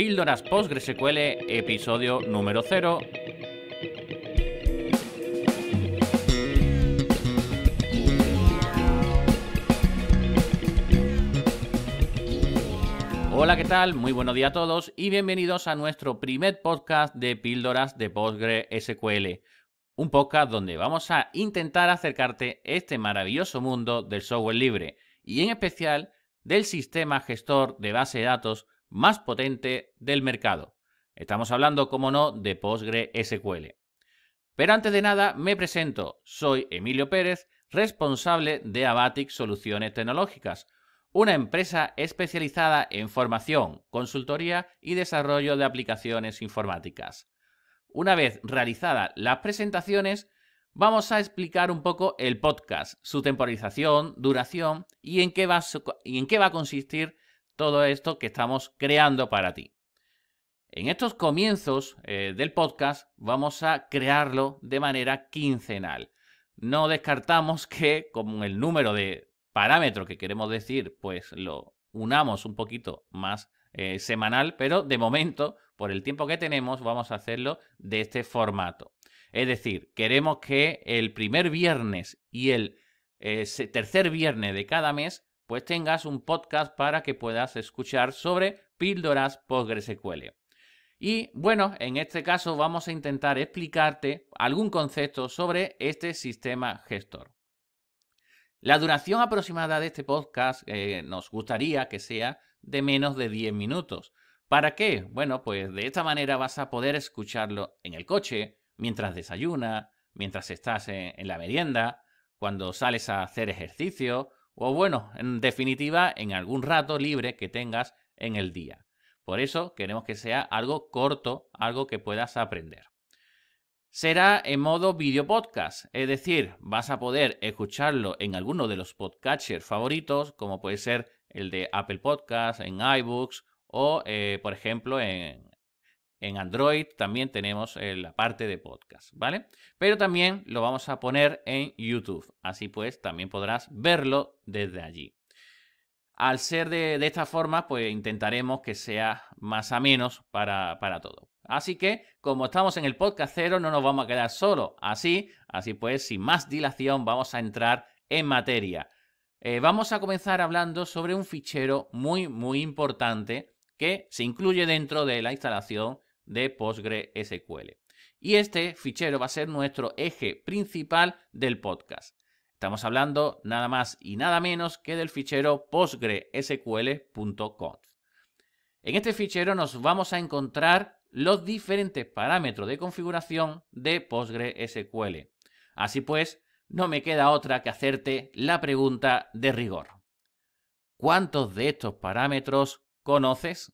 Píldoras PostgreSQL, episodio número 0. Hola, ¿qué tal? Muy buenos días a todos y bienvenidos a nuestro primer podcast de Píldoras de PostgreSQL. Un podcast donde vamos a intentar acercarte este maravilloso mundo del software libre y en especial del sistema gestor de base de datos más potente del mercado. Estamos hablando, como no, de PostgreSQL. Pero antes de nada, me presento. Soy Emilio Pérez, responsable de Abatic Soluciones Tecnológicas, una empresa especializada en formación, consultoría y desarrollo de aplicaciones informáticas. Una vez realizadas las presentaciones, vamos a explicar un poco el podcast, su temporización, duración y en qué va a consistir todo esto que estamos creando para ti. En estos comienzos eh, del podcast vamos a crearlo de manera quincenal. No descartamos que con el número de parámetros que queremos decir, pues lo unamos un poquito más eh, semanal, pero de momento, por el tiempo que tenemos, vamos a hacerlo de este formato. Es decir, queremos que el primer viernes y el eh, tercer viernes de cada mes pues tengas un podcast para que puedas escuchar sobre píldoras PostgreSQL. Y bueno, en este caso vamos a intentar explicarte algún concepto sobre este sistema gestor. La duración aproximada de este podcast eh, nos gustaría que sea de menos de 10 minutos. ¿Para qué? Bueno, pues de esta manera vas a poder escucharlo en el coche, mientras desayunas, mientras estás en la merienda, cuando sales a hacer ejercicio o bueno, en definitiva, en algún rato libre que tengas en el día. Por eso queremos que sea algo corto, algo que puedas aprender. Será en modo video podcast, es decir, vas a poder escucharlo en alguno de los podcatchers favoritos, como puede ser el de Apple Podcasts, en iBooks o, eh, por ejemplo, en en Android también tenemos eh, la parte de podcast, ¿vale? Pero también lo vamos a poner en YouTube. Así pues, también podrás verlo desde allí. Al ser de, esta forma, pues intentaremos que sea más a menos para, para todo. Así que, como estamos en el podcast cero, no nos vamos a quedar solo. Así, así pues, sin más dilación, vamos a entrar en materia. Eh, vamos a comenzar hablando sobre un fichero muy, muy importante que se incluye dentro de la instalación de PostgreSQL. Y este fichero va a ser nuestro eje principal del podcast. Estamos hablando nada más y nada menos que del fichero postgresql.conf. En este fichero nos vamos a encontrar los diferentes parámetros de configuración de PostgreSQL. Así pues, no me queda otra que hacerte la pregunta de rigor. ¿Cuántos de estos parámetros conoces?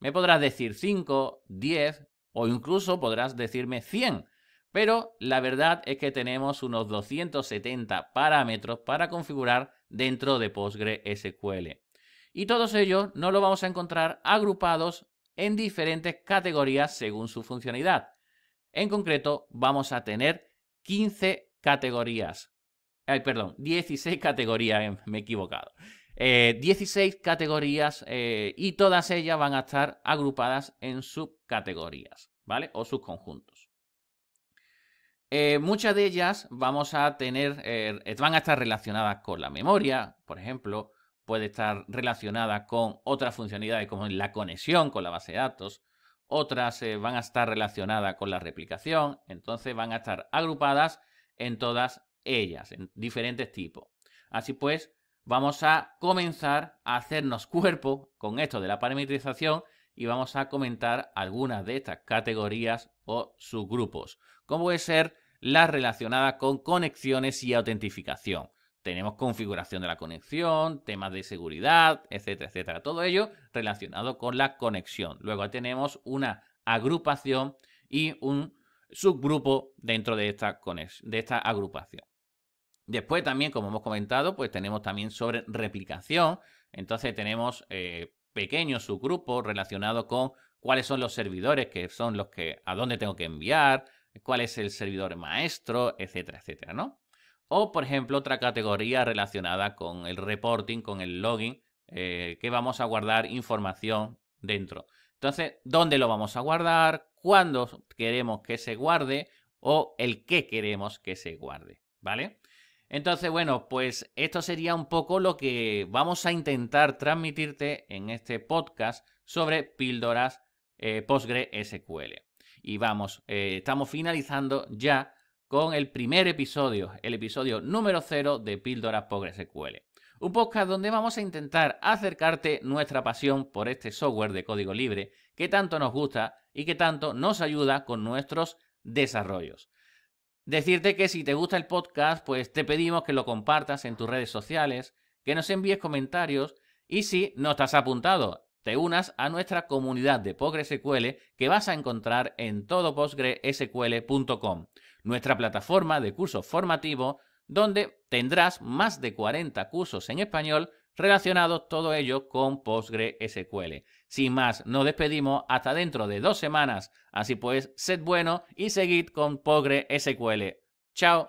Me podrás decir 5, 10 o incluso podrás decirme 100. Pero la verdad es que tenemos unos 270 parámetros para configurar dentro de PostgreSQL. Y todos ellos no lo vamos a encontrar agrupados en diferentes categorías según su funcionalidad. En concreto, vamos a tener 15 categorías. Ay, perdón, 16 categorías, me he equivocado. 16 eh, categorías eh, y todas ellas van a estar agrupadas en subcategorías, ¿vale? O subconjuntos. Eh, muchas de ellas vamos a tener, van a estar relacionadas con la memoria, por ejemplo, puede estar relacionada con otras funcionalidades como la conexión con la base de datos, otras van a estar relacionadas con la replicación, entonces van a estar agrupadas en todas ellas, en diferentes tipos. Así pues, vamos a comenzar a hacernos cuerpo con esto de la parametrización y vamos a comentar algunas de estas categorías o subgrupos, como puede ser las relacionadas con conexiones y autentificación. Tenemos configuración de la conexión, temas de seguridad, etcétera, etcétera. Todo ello relacionado con la conexión. Luego tenemos una agrupación y un subgrupo dentro de esta, de esta agrupación. Después también, como hemos comentado, pues tenemos también sobre replicación. Entonces tenemos eh, pequeños subgrupos relacionados con cuáles son los servidores que son los que a dónde tengo que enviar, cuál es el servidor maestro, etcétera, etcétera, ¿no? O, por ejemplo, otra categoría relacionada con el reporting, con el login, eh, que vamos a guardar información dentro. Entonces, ¿dónde lo vamos a guardar? ¿Cuándo queremos que se guarde? ¿O el qué queremos que se guarde? ¿Vale? Entonces, bueno, pues esto sería un poco lo que vamos a intentar transmitirte en este podcast sobre píldoras eh, PostgreSQL. Y vamos, eh, estamos finalizando ya con el primer episodio, el episodio número 0 de Píldoras PostgreSQL. Un podcast donde vamos a intentar acercarte nuestra pasión por este software de código libre que tanto nos gusta y que tanto nos ayuda con nuestros desarrollos. Decirte que si te gusta el podcast, pues te pedimos que lo compartas en tus redes sociales, que nos envíes comentarios y si no estás apuntado, te unas a nuestra comunidad de PostgreSQL que vas a encontrar en todopostgresql.com, nuestra plataforma de cursos formativos donde tendrás más de 40 cursos en español Relacionado todo ello con PostgreSQL. Sin más, nos despedimos hasta dentro de dos semanas. Así pues, sed bueno y seguid con PostgreSQL. Chao.